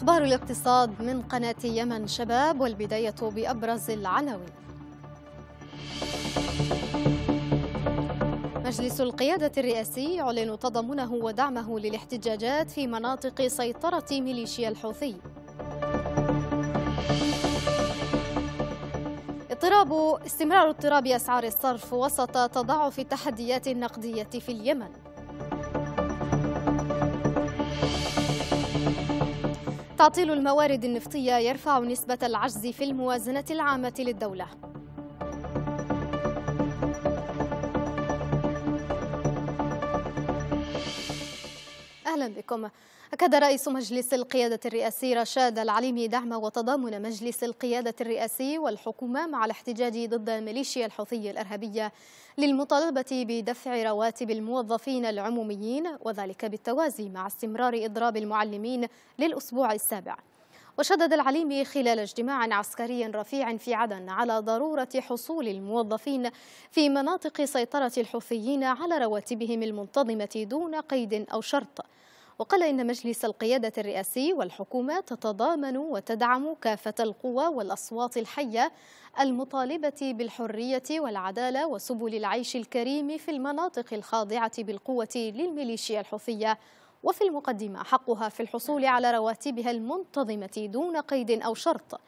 أخبار الاقتصاد من قناة يمن شباب والبداية بأبرز العناوين. مجلس القيادة الرئاسي يعلن تضامنه ودعمه للاحتجاجات في مناطق سيطرة ميليشيا الحوثي. اضطراب استمرار اضطراب أسعار الصرف وسط تضاعف التحديات النقدية في اليمن. تعطيل الموارد النفطية يرفع نسبة العجز في الموازنة العامة للدولة أهلا بكم أكد رئيس مجلس القيادة الرئاسي رشاد العليمي دعم وتضامن مجلس القيادة الرئاسي والحكومة مع الاحتجاج ضد ميليشيا الحوثي الإرهابية للمطالبة بدفع رواتب الموظفين العموميين وذلك بالتوازي مع استمرار إضراب المعلمين للأسبوع السابع وشدد العليمي خلال اجتماع عسكري رفيع في عدن على ضرورة حصول الموظفين في مناطق سيطرة الحوثيين على رواتبهم المنتظمة دون قيد أو شرط وقال إن مجلس القيادة الرئاسي والحكومة تتضامن وتدعم كافة القوى والأصوات الحية المطالبة بالحرية والعدالة وسبل العيش الكريم في المناطق الخاضعة بالقوة للميليشيا الحوثية وفي المقدمة حقها في الحصول على رواتبها المنتظمة دون قيد أو شرط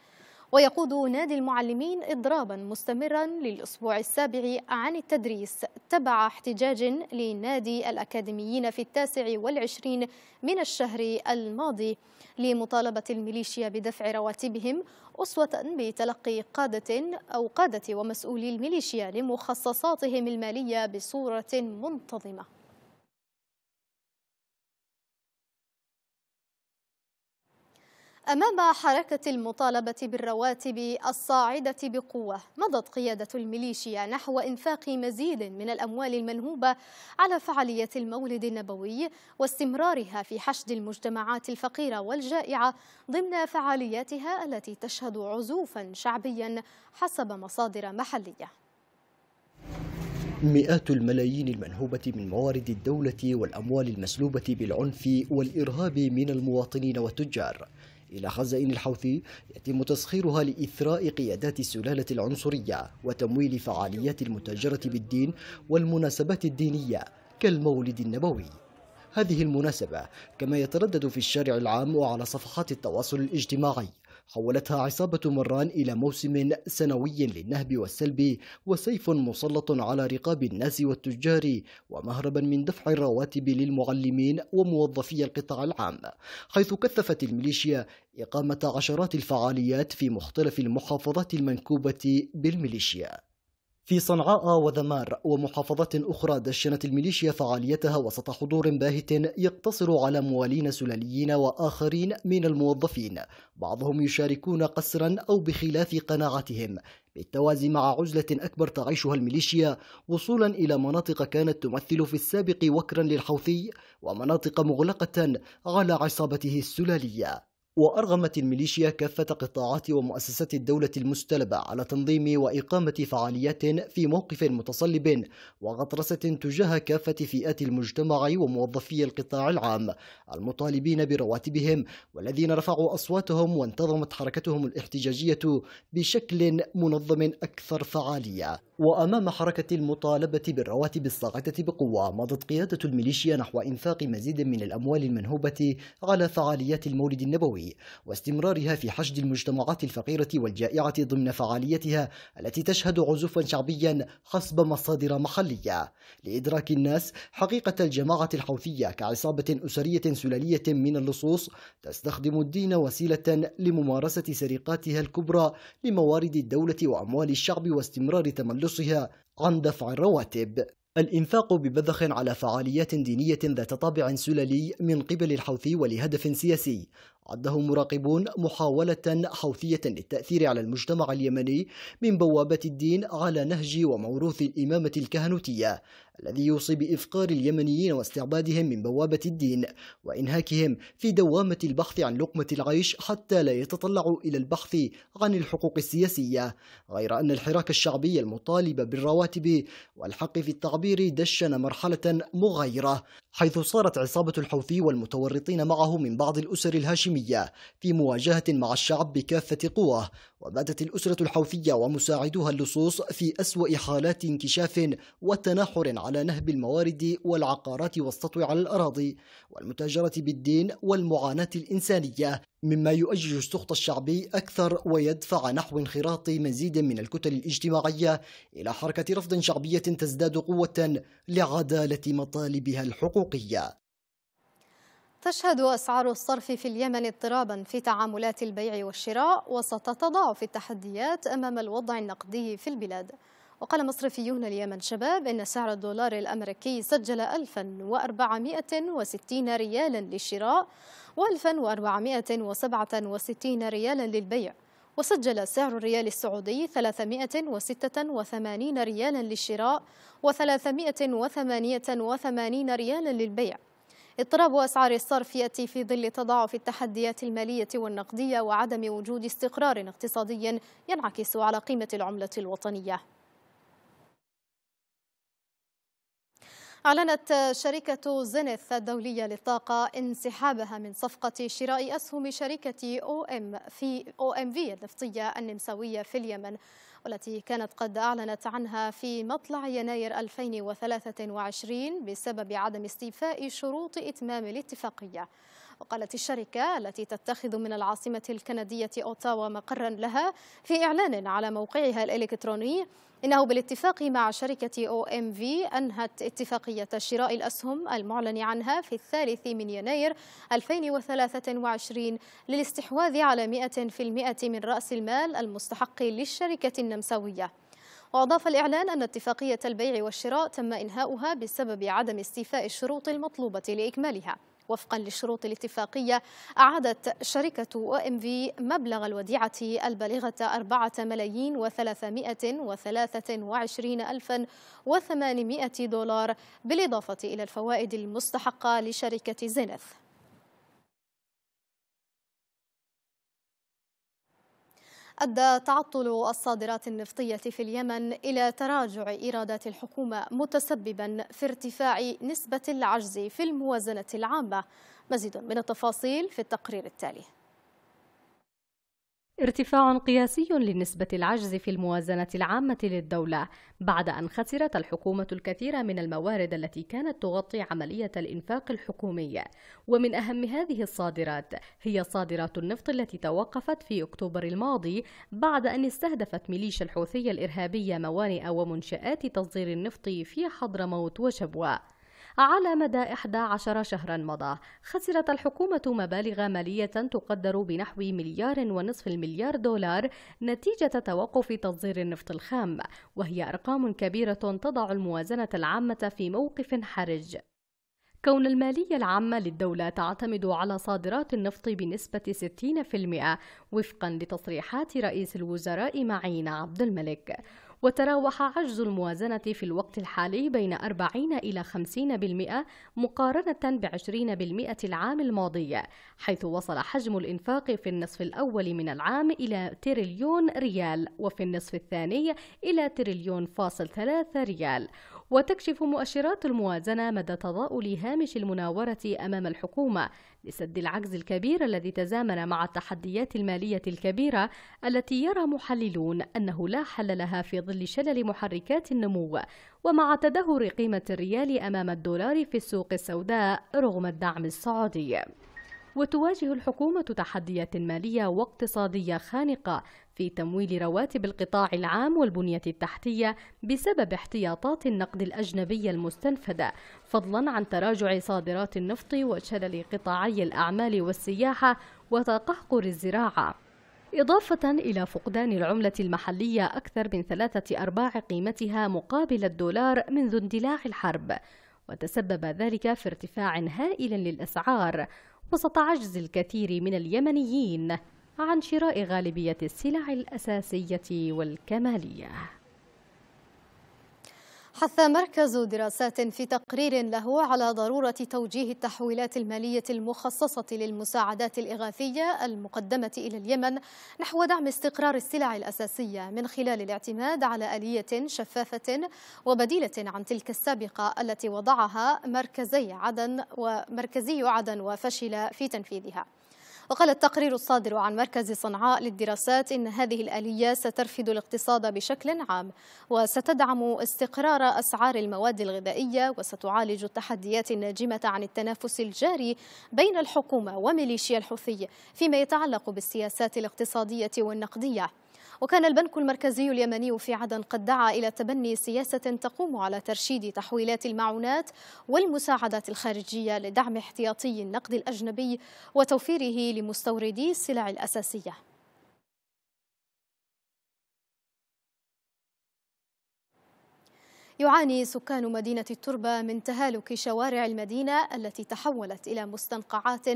ويقود نادي المعلمين إضرابا مستمرا للأسبوع السابع عن التدريس تبع احتجاج لنادي الأكاديميين في التاسع والعشرين من الشهر الماضي لمطالبة الميليشيا بدفع رواتبهم أسوة بتلقي قادة أو قادة ومسؤولي الميليشيا لمخصصاتهم المالية بصورة منتظمة أمام حركة المطالبة بالرواتب الصاعدة بقوة مضت قيادة الميليشيا نحو إنفاق مزيد من الأموال المنهوبة على فعالية المولد النبوي واستمرارها في حشد المجتمعات الفقيرة والجائعة ضمن فعالياتها التي تشهد عزوفا شعبيا حسب مصادر محلية مئات الملايين المنهوبة من موارد الدولة والأموال المسلوبة بالعنف والإرهاب من المواطنين والتجار إلى خزائن الحوثي يتم تسخيرها لإثراء قيادات السلالة العنصرية وتمويل فعاليات المتاجرة بالدين والمناسبات الدينية كالمولد النبوي هذه المناسبة كما يتردد في الشارع العام وعلى صفحات التواصل الاجتماعي حولتها عصابة مران إلى موسم سنوي للنهب والسلب وسيف مسلط على رقاب الناس والتجار ومهربا من دفع الرواتب للمعلمين وموظفي القطاع العام حيث كثفت الميليشيا إقامة عشرات الفعاليات في مختلف المحافظات المنكوبة بالميليشيا في صنعاء وذمار ومحافظة أخرى دشنت الميليشيا فعاليتها وسط حضور باهت يقتصر على موالين سلاليين وآخرين من الموظفين بعضهم يشاركون قسرا أو بخلاف قناعتهم بالتوازي مع عزلة أكبر تعيشها الميليشيا وصولا إلى مناطق كانت تمثل في السابق وكرا للحوثي ومناطق مغلقة على عصابته السلالية وأرغمت الميليشيا كافة قطاعات ومؤسسات الدولة المستلبة على تنظيم وإقامة فعاليات في موقف متصلب وغطرسة تجاه كافة فئات المجتمع وموظفي القطاع العام المطالبين برواتبهم والذين رفعوا أصواتهم وانتظمت حركتهم الاحتجاجية بشكل منظم أكثر فعالية وأمام حركة المطالبة بالرواتب الصاعدة بقوة مضت قيادة الميليشيا نحو إنفاق مزيد من الأموال المنهوبة على فعاليات المولد النبوي واستمرارها في حشد المجتمعات الفقيرة والجائعة ضمن فعاليتها التي تشهد عزوفا شعبيا حسب مصادر محلية لإدراك الناس حقيقة الجماعة الحوثية كعصابة أسرية سلالية من اللصوص تستخدم الدين وسيلة لممارسة سرقاتها الكبرى لموارد الدولة وأموال الشعب واستمرار تملص وتخصصها عن دفع الرواتب الإنفاق ببذخ على فعاليات دينية ذات طابع سلالي من قبل الحوثي ولهدف سياسي عده مراقبون محاولة حوثية للتأثير على المجتمع اليمني من بوابة الدين على نهج وموروث الإمامة الكهنوتية الذي يوصي بإفقار اليمنيين واستعبادهم من بوابة الدين وإنهاكهم في دوامة البحث عن لقمة العيش حتى لا يتطلعوا إلى البحث عن الحقوق السياسية غير أن الحراك الشعبي المطالب بالرواتب والحق في التعبير دشن مرحلة مغايرة حيث صارت عصابة الحوثي والمتورطين معه من بعض الأسر الهاشمية في مواجهة مع الشعب بكافة قواه وباتت الأسرة الحوثية ومساعدوها اللصوص في أسوأ حالات انكشاف وتناحر على نهب الموارد والعقارات والسطو على الأراضي والمتاجرة بالدين والمعاناة الإنسانية مما يؤجج السخط الشعبي أكثر ويدفع نحو انخراط مزيد من الكتل الاجتماعية إلى حركة رفض شعبية تزداد قوة لعدالة مطالبها الحقوقية تشهد أسعار الصرف في اليمن اضطرابا في تعاملات البيع والشراء وسط تضاعف التحديات أمام الوضع النقدي في البلاد وقال مصرفيون اليمن شباب إن سعر الدولار الأمريكي سجل 1460 ريالا للشراء و1467 ريالا للبيع وسجل سعر الريال السعودي 386 ريالا للشراء و388 ريالا للبيع اضطراب أسعار الصرف يأتي في ظل تضاعف التحديات المالية والنقدية وعدم وجود استقرار اقتصادي ينعكس على قيمة العملة الوطنية أعلنت شركة زينث الدولية للطاقة انسحابها من صفقة شراء أسهم شركة أو أم في أو أم في النفطية النمساوية في اليمن والتي كانت قد أعلنت عنها في مطلع يناير 2023 بسبب عدم استيفاء شروط إتمام الاتفاقية وقالت الشركة التي تتخذ من العاصمة الكندية أوتاوا مقرا لها في إعلان على موقعها الإلكتروني إنه بالاتفاق مع شركة أو إم في أنهت اتفاقية شراء الأسهم المعلن عنها في الثالث من يناير 2023 للاستحواذ على 100% من رأس المال المستحق للشركة النمساوية وأضاف الإعلان أن اتفاقية البيع والشراء تم إنهاؤها بسبب عدم استيفاء الشروط المطلوبة لإكمالها وفقا لشروط الاتفاقية أعادت شركة أم في مبلغ الوديعة البالغة أربعة ملايين ألفا وثمانمائة دولار بالإضافة إلى الفوائد المستحقة لشركة زينث أدى تعطل الصادرات النفطية في اليمن إلى تراجع إيرادات الحكومة متسببا في ارتفاع نسبة العجز في الموازنة العامة مزيد من التفاصيل في التقرير التالي ارتفاع قياسي لنسبة العجز في الموازنة العامة للدولة بعد أن خسرت الحكومة الكثير من الموارد التي كانت تغطي عملية الإنفاق الحكومي ومن أهم هذه الصادرات هي صادرات النفط التي توقفت في أكتوبر الماضي بعد أن استهدفت ميليشيا الحوثية الإرهابية موانئ ومنشآت تصدير النفط في حضرموت وشبوة على مدى 11 شهرا مضى خسرت الحكومة مبالغ مالية تقدر بنحو مليار ونصف المليار دولار نتيجة توقف تصدير النفط الخام وهي أرقام كبيرة تضع الموازنة العامة في موقف حرج كون المالية العامة للدولة تعتمد على صادرات النفط بنسبة 60% وفقا لتصريحات رئيس الوزراء معين عبد الملك وتراوح عجز الموازنة في الوقت الحالي بين 40 إلى 50% مقارنة ب 20% العام الماضي حيث وصل حجم الإنفاق في النصف الأول من العام إلى تريليون ريال وفي النصف الثاني إلى تريليون فاصل ثلاثة ريال وتكشف مؤشرات الموازنة مدى تضاؤل هامش المناورة أمام الحكومة لسد العجز الكبير الذي تزامن مع التحديات المالية الكبيرة التي يرى محللون أنه لا حل لها في ظل شلل محركات النمو ومع تدهور قيمة الريال أمام الدولار في السوق السوداء رغم الدعم السعودي. وتواجه الحكومة تحديات مالية واقتصادية خانقة في تمويل رواتب القطاع العام والبنية التحتية بسبب احتياطات النقد الأجنبي المستنفدة فضلا عن تراجع صادرات النفط وشلل قطاعي الأعمال والسياحة وتقهقر الزراعة إضافة إلى فقدان العملة المحلية أكثر من ثلاثة أرباع قيمتها مقابل الدولار منذ اندلاع الحرب وتسبب ذلك في ارتفاع هائل للأسعار وسط عجز الكثير من اليمنيين عن شراء غالبية السلع الأساسية والكمالية حث مركز دراسات في تقرير له على ضرورة توجيه التحويلات المالية المخصصة للمساعدات الإغاثية المقدمة إلى اليمن نحو دعم استقرار السلع الأساسية من خلال الاعتماد على آلية شفافة وبديلة عن تلك السابقة التي وضعها مركزي عدن ومركزي عدن وفشل في تنفيذها. وقال التقرير الصادر عن مركز صنعاء للدراسات إن هذه الآلية سترفد الاقتصاد بشكل عام وستدعم استقرار أسعار المواد الغذائية وستعالج التحديات الناجمة عن التنافس الجاري بين الحكومة وميليشيا الحوثي فيما يتعلق بالسياسات الاقتصادية والنقدية وكان البنك المركزي اليمني في عدن قد دعا إلى تبني سياسة تقوم على ترشيد تحويلات المعونات والمساعدات الخارجية لدعم احتياطي النقد الأجنبي وتوفيره لمستوردي السلع الأساسية يعاني سكان مدينة التربة من تهالك شوارع المدينة التي تحولت إلى مستنقعات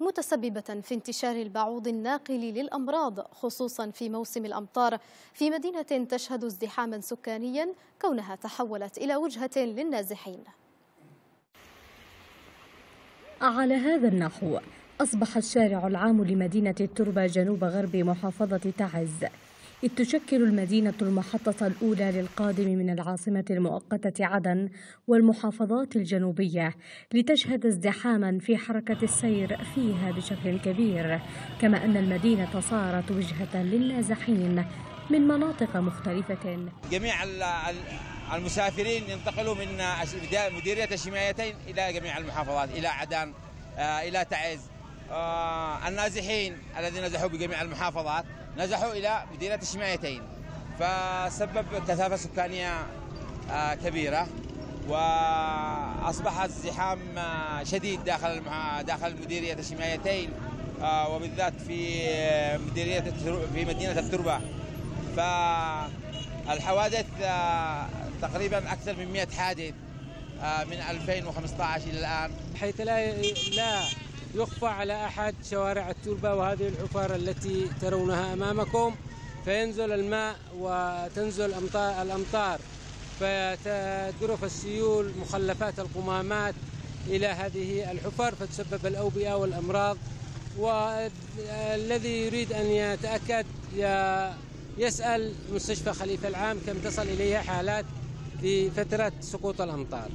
متسببة في انتشار البعوض الناقل للأمراض خصوصا في موسم الأمطار في مدينة تشهد ازدحاما سكانيا كونها تحولت إلى وجهة للنازحين على هذا النحو أصبح الشارع العام لمدينة التربة جنوب غرب محافظة تعز إذ تشكل المدينة المحطة الأولى للقادم من العاصمة المؤقتة عدن والمحافظات الجنوبية لتشهد ازدحاما في حركة السير فيها بشكل كبير كما أن المدينة صارت وجهة للنازحين من مناطق مختلفة جميع المسافرين ينتقلوا من مديرية الشمايتين إلى جميع المحافظات إلى عدن آه، إلى تعز آه، النازحين الذين نزحوا بجميع المحافظات نزحوا إلى مدينة الشمايتين فسبب كثافة سكانية آه، كبيرة واصبح الزحام آه، شديد داخل داخل مديريه الشماليتين وبالذات في مديريه في مدينه التربه فالحوادث تقريبا اكثر من 100 حادث من 2015 الى الان حيث لا لا يخفى على أحد شوارع التربة وهذه الحفار التي ترونها أمامكم فينزل الماء وتنزل أمطار الأمطار فتجرف السيول مخلفات القمامات إلى هذه الحفر فتسبب الأوبئة والأمراض والذي يريد أن يتأكد يسأل مستشفى خليفة العام كم تصل إليها حالات في فترة سقوط الأمطار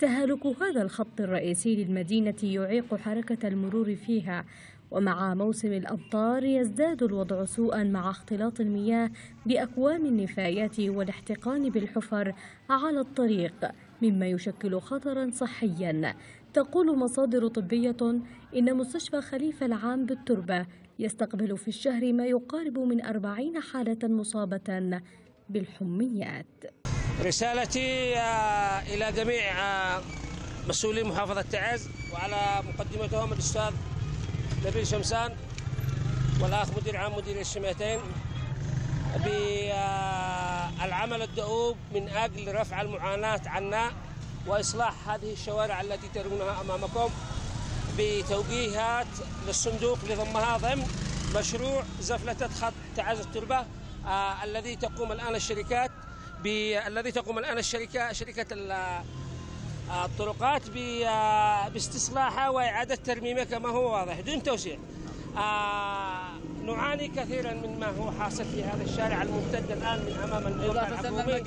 تهالك هذا الخط الرئيسي للمدينة يعيق حركة المرور فيها ومع موسم الأمطار يزداد الوضع سوءا مع اختلاط المياه بأكوام النفايات والاحتقان بالحفر على الطريق مما يشكل خطرا صحيا تقول مصادر طبية إن مستشفى خليفة العام بالتربة يستقبل في الشهر ما يقارب من أربعين حالة مصابة بالحميات رسالتي آه، إلى جميع آه، مسؤولي محافظة تعز وعلى مقدمتهم الأستاذ نبيل شمسان والأخ مدير عام مدير الشميتين بالعمل آه، الدؤوب من أجل رفع المعاناة عنا وإصلاح هذه الشوارع التي ترونها أمامكم بتوجيهات للصندوق لضمها ضمن مشروع زفلة خط تعز التربة الذي تقوم الآن الشركات بالذي تقوم الان الشركه شركه الطرقات باستصلاحه واعاده ترميمه كما هو واضح دون توسيع. آه، نعاني كثيرا من ما هو حاصل في هذا الشارع الممتد الان من امام المجمع الحكومي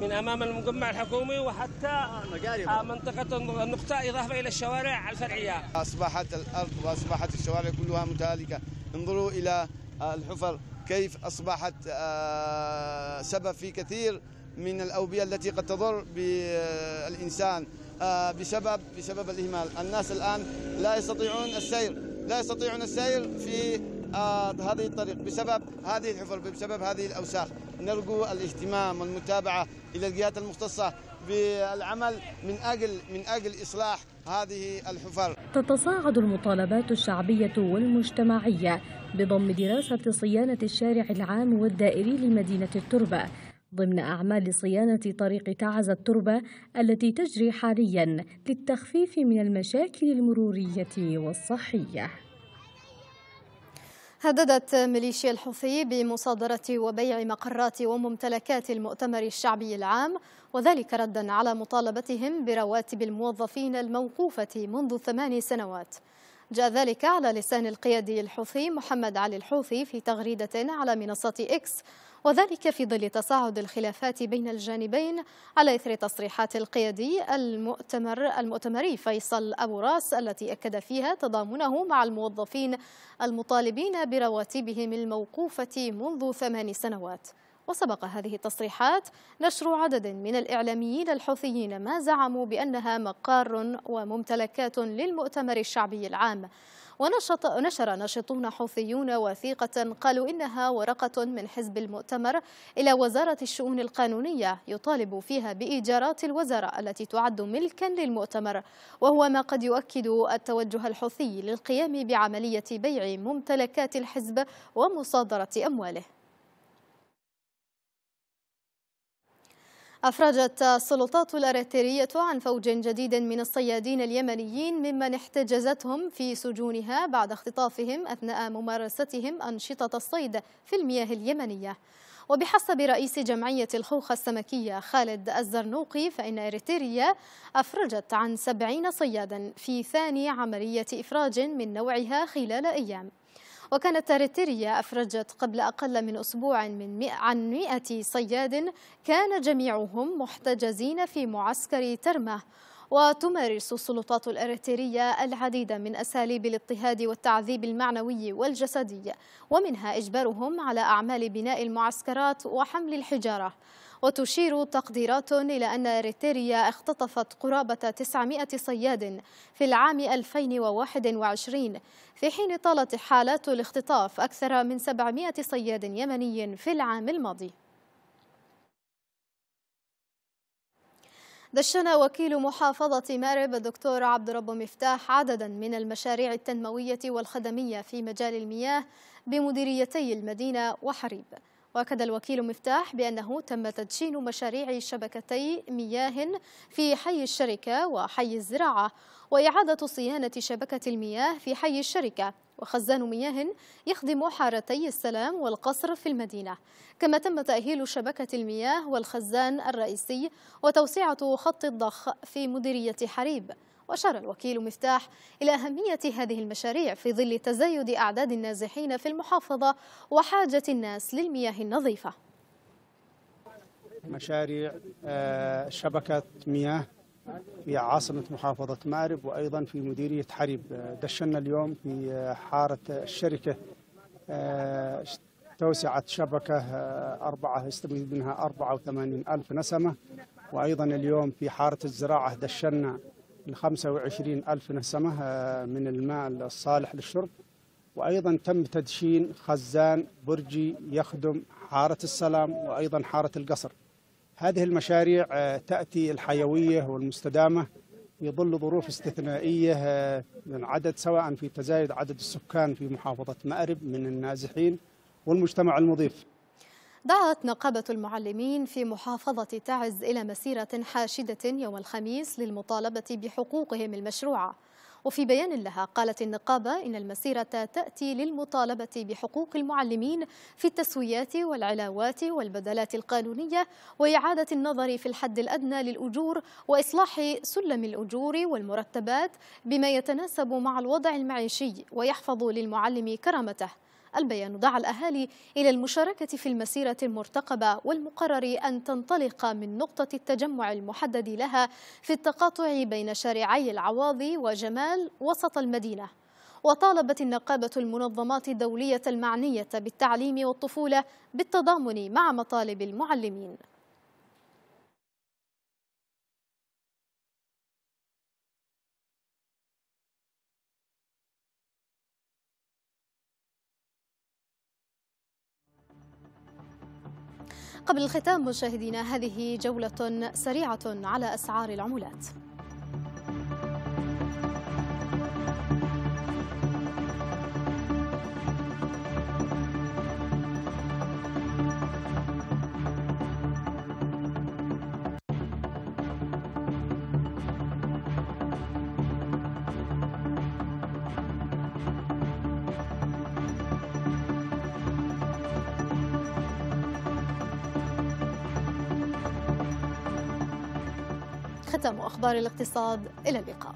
من امام المجمع الحكومي وحتى آه، آه، منطقه النقطه اضافه الى الشوارع الفرعيه. اصبحت الارض واصبحت الشوارع كلها متهالكه، انظروا الى الحفر كيف أصبحت آه، سبب في كثير من الأوبية التي قد تضر بالإنسان آه، بسبب بسبب الإهمال الناس الآن لا يستطيعون السير لا يستطيعون السير في آه، هذه الطريق بسبب هذه الحفر بسبب هذه الأوساخ نرجو الاهتمام والمتابعة إلى الجهات المختصة بالعمل من أجل من أجل إصلاح هذه الحفر تتصاعد المطالبات الشعبية والمجتمعية بضم دراسة صيانة الشارع العام والدائري لمدينة التربة ضمن أعمال صيانة طريق تعز التربة التي تجري حاليا للتخفيف من المشاكل المرورية والصحية هددت ميليشيا الحوثي بمصادرة وبيع مقرات وممتلكات المؤتمر الشعبي العام وذلك ردا على مطالبتهم برواتب الموظفين الموقوفة منذ ثمان سنوات جاء ذلك على لسان القيادي الحوثي محمد علي الحوثي في تغريدة على منصة إكس وذلك في ظل تصاعد الخلافات بين الجانبين على إثر تصريحات القيادي المؤتمر المؤتمري فيصل أبو راس التي أكد فيها تضامنه مع الموظفين المطالبين برواتبهم الموقوفة منذ ثمان سنوات وسبق هذه التصريحات نشر عدد من الإعلاميين الحوثيين ما زعموا بأنها مقار وممتلكات للمؤتمر الشعبي العام ونشط نشر ناشطون حوثيون وثيقة قالوا إنها ورقة من حزب المؤتمر إلى وزارة الشؤون القانونية يطالب فيها بإيجارات الوزارة التي تعد ملكا للمؤتمر وهو ما قد يؤكد التوجه الحوثي للقيام بعملية بيع ممتلكات الحزب ومصادرة أمواله أفرجت السلطات الأريترية عن فوج جديد من الصيادين اليمنيين ممن احتجزتهم في سجونها بعد اختطافهم أثناء ممارستهم أنشطة الصيد في المياه اليمنية وبحسب رئيس جمعية الخوخة السمكية خالد الزرنوقي فإن إريتريا أفرجت عن سبعين صيادا في ثاني عملية إفراج من نوعها خلال أيام وكانت أريتريا أفرجت قبل أقل من أسبوع من مئة عن 100 صياد كان جميعهم محتجزين في معسكر ترمه وتمارس السلطات الأريترية العديد من أساليب الاضطهاد والتعذيب المعنوي والجسدي ومنها إجبارهم على أعمال بناء المعسكرات وحمل الحجارة وتشير تقديرات إلى أن إريتريا اختطفت قرابة 900 صياد في العام 2021 في حين طالت حالات الاختطاف أكثر من 700 صياد يمني في العام الماضي دشن وكيل محافظة مأرب الدكتور عبد رب مفتاح عددا من المشاريع التنموية والخدمية في مجال المياه بمديريتي المدينة وحريب واكد الوكيل مفتاح بانه تم تدشين مشاريع شبكتي مياه في حي الشركه وحي الزراعه واعاده صيانه شبكه المياه في حي الشركه وخزان مياه يخدم حارتي السلام والقصر في المدينة كما تم تأهيل شبكة المياه والخزان الرئيسي وتوسعة خط الضخ في مديرية حريب وأشار الوكيل مفتاح إلى أهمية هذه المشاريع في ظل تزايد أعداد النازحين في المحافظة وحاجة الناس للمياه النظيفة مشاريع آه، شبكة مياه في عاصمة محافظة مأرب وأيضا في مديرية حريب آه، دشنا اليوم في آه، حارة الشركة توسعت شبكة أربعة استفيد منها 84 ألف نسمة وأيضا اليوم في حارة الزراعة دشنا ل 25 ألف نسمة آه، من الماء الصالح للشرب وأيضا تم تدشين خزان برجي يخدم حارة السلام وأيضا حارة القصر هذه المشاريع آه، تأتي الحيوية والمستدامة في ظل ظروف استثنائية آه، من عدد سواء في تزايد عدد السكان في محافظة مأرب من النازحين والمجتمع المضيف دعت نقابة المعلمين في محافظة تعز إلى مسيرة حاشدة يوم الخميس للمطالبة بحقوقهم المشروعة وفي بيان لها قالت النقابة إن المسيرة تأتي للمطالبة بحقوق المعلمين في التسويات والعلاوات والبدلات القانونية وإعادة النظر في الحد الأدنى للأجور وإصلاح سلم الأجور والمرتبات بما يتناسب مع الوضع المعيشي ويحفظ للمعلم كرامته البيان دعا الأهالي إلى المشاركة في المسيرة المرتقبة والمقرر أن تنطلق من نقطة التجمع المحدد لها في التقاطع بين شارعي العواضي وجمال وسط المدينة وطالبت النقابة المنظمات الدولية المعنية بالتعليم والطفولة بالتضامن مع مطالب المعلمين قبل الختام مشاهدينا هذه جولة سريعة على أسعار العملات ختام أخبار الاقتصاد إلى اللقاء